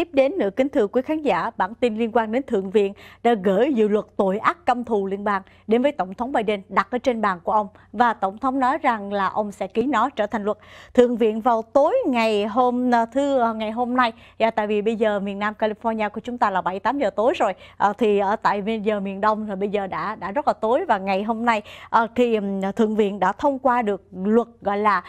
tiếp đến nữa kính thưa quý khán giả, bản tin liên quan đến Thượng viện đã gửi dự luật tội ác căm thù liên bang đến với Tổng thống Biden đặt ở trên bàn của ông và Tổng thống nói rằng là ông sẽ ký nó trở thành luật. Thượng viện vào tối ngày hôm à, thứ à, ngày hôm nay, và dạ, tại vì bây giờ miền Nam California của chúng ta là 7 8 giờ tối rồi à, thì ở tại bây giờ miền Đông rồi bây giờ đã đã rất là tối và ngày hôm nay thì Thượng viện đã thông qua được luật gọi là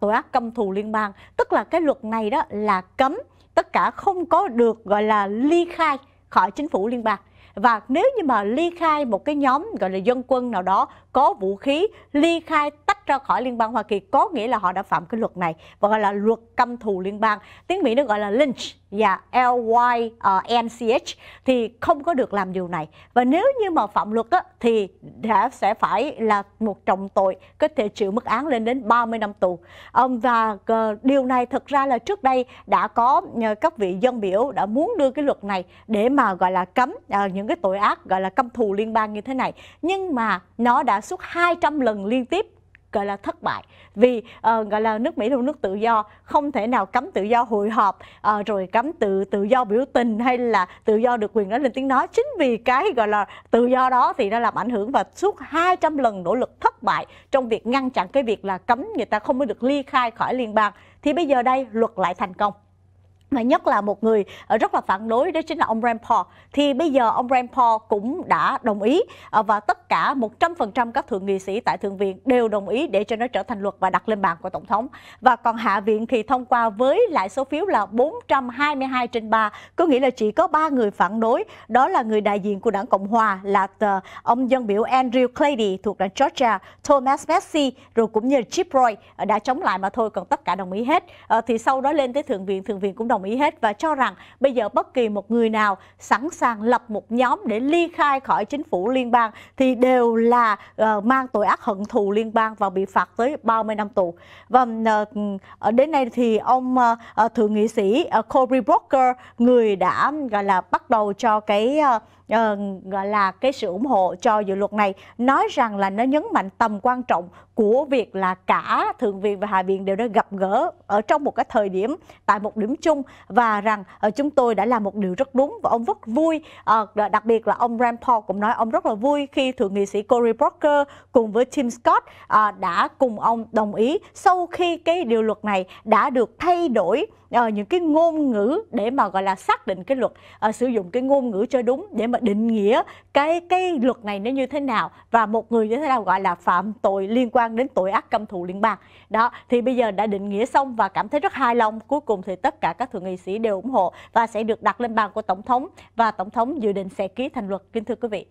tội ác căm thù liên bang, tức là cái luật này đó là cấm tất cả không có được gọi là ly khai khỏi chính phủ liên bang và nếu như mà ly khai một cái nhóm gọi là dân quân nào đó có vũ khí ly khai tách ra khỏi liên bang Hoa Kỳ có nghĩa là họ đã phạm cái luật này và gọi là luật căm thù liên bang tiếng Mỹ nó gọi là lynch và yeah, ờ, H thì không có được làm điều này và nếu như mà phạm luật á, thì đã sẽ phải là một trọng tội có thể chịu mức án lên đến 30 năm tù và ờ, điều này thực ra là trước đây đã có ờ, các vị dân biểu đã muốn đưa cái luật này để mà gọi là cấm những cái tội ác gọi là căm thù liên bang như thế này nhưng mà nó đã suốt 200 lần liên tiếp gọi là thất bại vì uh, gọi là nước Mỹ là nước tự do không thể nào cấm tự do hội họp uh, ờ, rồi cấm tự tự do biểu tình hay là tự do được quyền nói lên tiếng nói chính vì cái gọi là tự do đó thì nó làm ảnh hưởng và suốt 200 lần nỗ lực thất bại trong việc ngăn chặn cái việc là cấm người ta không mới được ly khai khỏi liên bang thì bây giờ đây luật lại thành công mà nhất là một người ờ, rất là phản đối đó chính là ông Rand Paul thì bây giờ ông Rand Paul cũng đã đồng ý ờ, và tất cả 100% các thượng nghị sĩ tại thượng viện đều đồng ý để cho nó trở thành luật và đặt lên bàn của tổng thống và còn hạ viện thì thông qua với lại số phiếu là 422 trên 3 có nghĩa là chỉ có ba người phản đối đó là người đại diện của đảng Cộng Hòa là ờ, ông dân biểu Andrew Clady thuộc đảng Georgia Thomas Messi rồi cũng như Chip Roy đã chống lại mà thôi còn tất cả đồng ý hết thì sau đó lên tới thượng viện thượng viện cũng đồng đồng ý hết và cho rằng bây giờ bất kỳ một người nào sẵn sàng lập một nhóm để ly khai khỏi chính phủ liên bang thì đều là uh, mang tội ác hận thù liên bang và bị phạt tới 30 năm tù. Và uh, đến nay thì ông uh, thượng nghị sĩ uh, Cory Booker người đã gọi là bắt đầu cho cái uh, Ờ, gọi là cái sự ủng hộ cho dự luật này nói rằng là nó nhấn mạnh tầm quan trọng của việc là cả thượng viện và hạ viện đều đã gặp gỡ ở trong một cái thời điểm tại một điểm chung và rằng uh, chúng tôi đã làm một điều rất đúng và ông rất vui ờ, đặc biệt là ông Rand Paul cũng nói ông rất là vui khi thượng nghị sĩ Cory Booker cùng với Tim Scott đã cùng ông đồng ý sau khi cái điều luật này đã được thay đổi uh, những cái ngôn ngữ để mà gọi là xác định cái luật uh, sử dụng cái ngôn ngữ cho đúng để mà định nghĩa cái cái luật này nó như thế nào và một người như thế nào gọi là phạm tội liên quan đến tội ác căm thù liên bang đó thì bây giờ đã định nghĩa xong và cảm thấy rất hài lòng cuối cùng thì tất cả các thượng nghị sĩ đều ủng hộ và sẽ được đặt lên bàn của tổng thống và tổng thống dự định sẽ ký thành luật kính thưa quý vị